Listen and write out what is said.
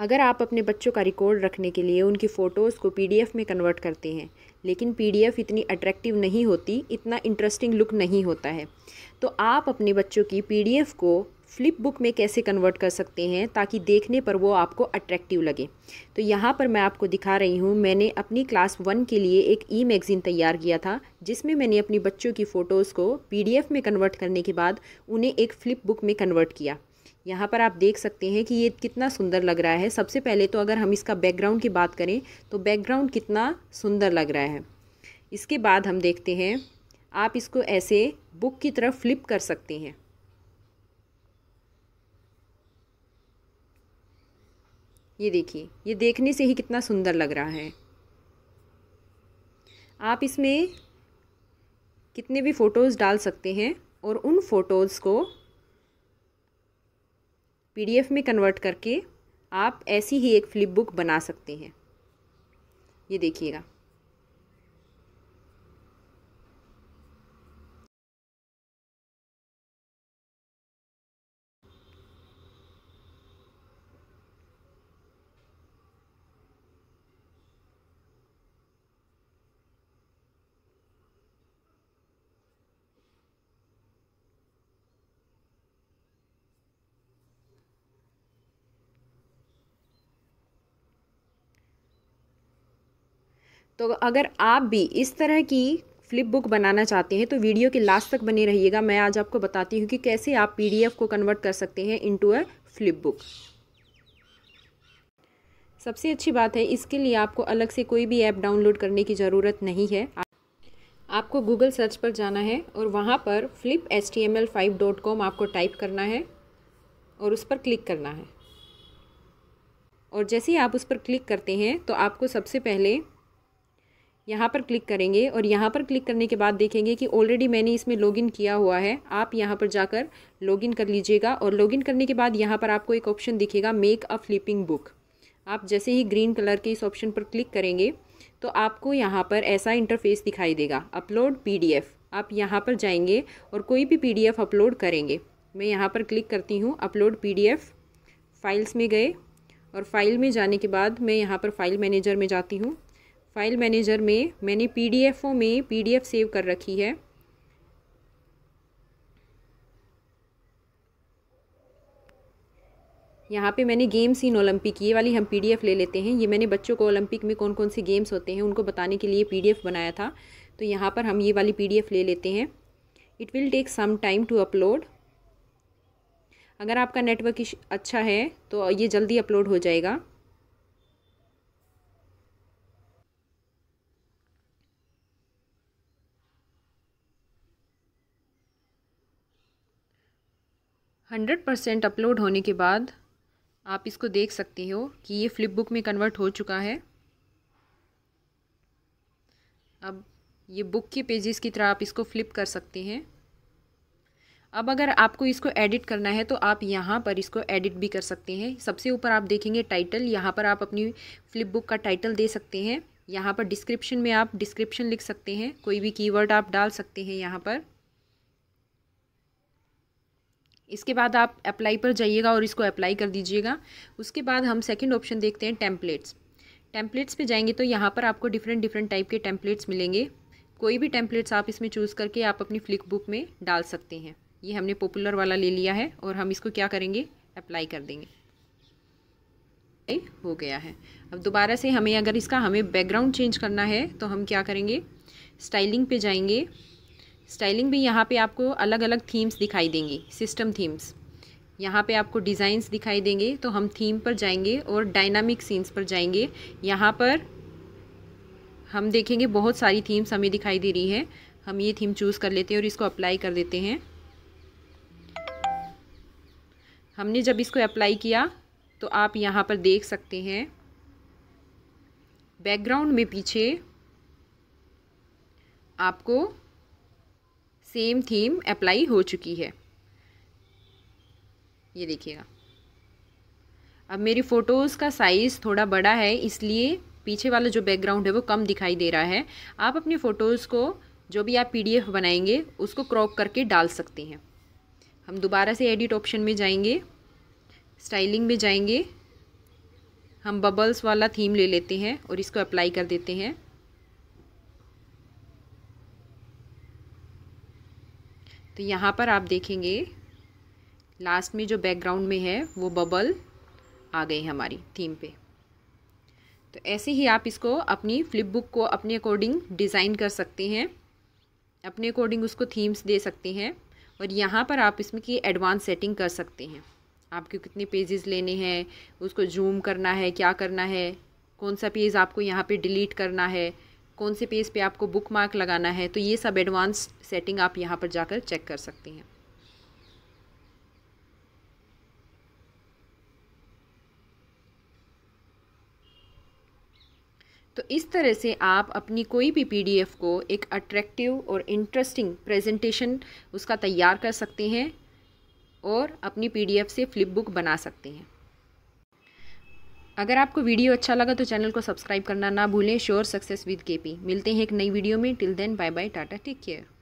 अगर आप अपने बच्चों का रिकॉर्ड रखने के लिए उनकी फ़ोटोज़ को पीडीएफ में कन्वर्ट करते हैं लेकिन पीडीएफ इतनी अट्रैक्टिव नहीं होती इतना इंटरेस्टिंग लुक नहीं होता है तो आप अपने बच्चों की पीडीएफ को फ्लिप बुक में कैसे कन्वर्ट कर सकते हैं ताकि देखने पर वो आपको अट्रैक्टिव लगे तो यहाँ पर मैं आपको दिखा रही हूँ मैंने अपनी क्लास वन के लिए एक ई मैगज़ीन तैयार किया था जिसमें मैंने अपनी बच्चों की फ़ोटोज़ को पीडीएफ में कन्वर्ट करने के बाद उन्हें एक फ्लिप बुक में कन्वर्ट किया यहाँ पर आप देख सकते हैं कि ये कितना सुंदर लग रहा है सबसे पहले तो अगर हम इसका बैकग्राउंड की बात करें तो बैकग्राउंड कितना सुंदर लग रहा है इसके बाद हम देखते हैं आप इसको ऐसे बुक की तरफ फ्लिप कर सकते हैं ये देखिए ये देखने से ही कितना सुंदर लग रहा है आप इसमें कितने भी फ़ोटोज़ डाल सकते हैं और उन फ़ोटोज़ को पीडीएफ में कन्वर्ट करके आप ऐसी ही एक फ्लिप बुक बना सकते हैं ये देखिएगा तो अगर आप भी इस तरह की फ्लिप बुक बनाना चाहते हैं तो वीडियो के लास्ट तक बने रहिएगा मैं आज आपको बताती हूँ कि कैसे आप पीडीएफ को कन्वर्ट कर सकते हैं इनटू अ फ्लिप बुक सबसे अच्छी बात है इसके लिए आपको अलग से कोई भी ऐप डाउनलोड करने की ज़रूरत नहीं है आपको गूगल सर्च पर जाना है और वहाँ पर flip S T M L five dot com आपको टाइप करना है और उस पर क्लिक करना है और जैसे ही आप उस पर क्लिक करते हैं तो आपको सबसे पहले यहाँ पर क्लिक करेंगे और यहाँ पर क्लिक करने के बाद देखेंगे कि ऑलरेडी मैंने इसमें लॉगिन किया हुआ है आप यहाँ पर जाकर लॉगिन कर लीजिएगा और लॉगिन करने के बाद यहाँ पर आपको एक ऑप्शन दिखेगा मेक अ फ्लिपिंग बुक आप जैसे ही ग्रीन कलर के इस ऑप्शन पर क्लिक करेंगे तो आपको यहाँ पर ऐसा इंटरफेस दिखाई देगा अपलोड पी आप यहाँ पर जाएंगे और कोई भी पी अपलोड करेंगे मैं यहाँ पर क्लिक करती हूँ अपलोड पी फाइल्स में गए और फाइल में जाने के बाद मैं यहाँ पर फाइल मैनेजर में जाती हूँ फाइल मैनेजर में मैंने पीडीएफओ में पीडीएफ सेव कर रखी है यहाँ पे मैंने गेम्स इन ओलंपिक ये वाली हम पीडीएफ ले लेते हैं ये मैंने बच्चों को ओलंपिक में कौन कौन से गेम्स होते हैं उनको बताने के लिए पीडीएफ बनाया था तो यहाँ पर हम ये वाली पीडीएफ ले लेते हैं it will take some time to upload अगर आपका नेटवर्क अच्छा है तो ये जल्दी अपलोड हो जाएगा हंड्रेड परसेंट अपलोड होने के बाद आप इसको देख सकते हो कि ये फ्लिप बुक में कन्वर्ट हो चुका है अब ये बुक के पेजेस की तरह आप इसको फ्लिप कर सकते हैं अब अगर आपको इसको एडिट करना है तो आप यहाँ पर इसको एडिट भी कर सकते हैं सबसे ऊपर आप देखेंगे टाइटल यहाँ पर आप अपनी फ्लिप बुक का टाइटल दे सकते हैं यहाँ पर डिस्क्रिप्शन में आप डिस्क्रिप्शन लिख सकते हैं कोई भी कीवर्ड आप डाल सकते हैं यहाँ पर इसके बाद आप अप्लाई पर जाइएगा और इसको अप्लाई कर दीजिएगा उसके बाद हम सेकंड ऑप्शन देखते हैं टेम्पलेट्स टेम्पलेट्स पे जाएंगे तो यहाँ पर आपको डिफरेंट डिफरेंट टाइप के टेम्पलेट्स मिलेंगे कोई भी टेम्पलेट्स आप इसमें चूज़ करके आप अपनी फ्लिक बुक में डाल सकते हैं ये हमने पॉपुलर वाला ले लिया है और हम इसको क्या करेंगे अप्लाई कर देंगे हो गया है अब दोबारा से हमें अगर इसका हमें बैकग्राउंड चेंज करना है तो हम क्या करेंगे स्टाइलिंग पे जाएंगे स्टाइलिंग भी यहाँ पे आपको अलग अलग थीम्स दिखाई देंगी सिस्टम थीम्स यहाँ पे आपको डिज़ाइंस दिखाई देंगे तो हम थीम पर जाएंगे और डायनामिक सीन्स पर जाएंगे यहाँ पर हम देखेंगे बहुत सारी थीम्स हमें दिखाई दे रही है हम ये थीम चूज़ कर लेते हैं और इसको अप्लाई कर देते हैं हमने जब इसको अप्लाई किया तो आप यहाँ पर देख सकते हैं बैकग्राउंड में पीछे आपको सेम थीम अप्लाई हो चुकी है ये देखिएगा अब मेरी फ़ोटोज़ का साइज़ थोड़ा बड़ा है इसलिए पीछे वाला जो बैकग्राउंड है वो कम दिखाई दे रहा है आप अपनी फ़ोटोज़ को जो भी आप पीडीएफ बनाएंगे उसको क्रॉप करके डाल सकते हैं हम दोबारा से एडिट ऑप्शन में जाएंगे स्टाइलिंग में जाएंगे हम बबल्स वाला थीम ले लेते हैं और इसको अप्लाई कर देते हैं तो यहाँ पर आप देखेंगे लास्ट में जो बैकग्राउंड में है वो बबल आ गई हमारी थीम पे तो ऐसे ही आप इसको अपनी फ्लिप बुक को अपने अकॉर्डिंग डिज़ाइन कर सकते हैं अपने अकॉर्डिंग उसको थीम्स दे सकते हैं और यहाँ पर आप इसमें की एडवांस सेटिंग कर सकते हैं आपको कितने पेजेस लेने हैं उसको जूम करना है क्या करना है कौन सा पेज आपको यहाँ पे डिलीट करना है कौन से पेज पे आपको बुक मार्क लगाना है तो ये सब एडवांस सेटिंग आप यहाँ पर जाकर चेक कर सकते हैं तो इस तरह से आप अपनी कोई भी पीडीएफ को एक अट्रैक्टिव और इंटरेस्टिंग प्रेजेंटेशन उसका तैयार कर सकते हैं और अपनी पीडीएफ से फ्लिप बुक बना सकते हैं अगर आपको वीडियो अच्छा लगा तो चैनल को सब्सक्राइब करना ना भूलें श्योर सक्सेस विद केपी मिलते हैं एक नई वीडियो में till then bye bye tata take care